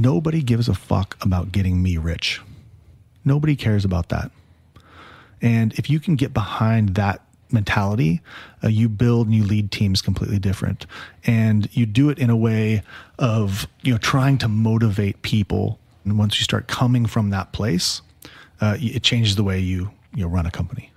nobody gives a fuck about getting me rich. Nobody cares about that. And if you can get behind that mentality, uh, you build and you lead teams completely different. And you do it in a way of, you know, trying to motivate people. And once you start coming from that place, uh, it changes the way you, you know, run a company.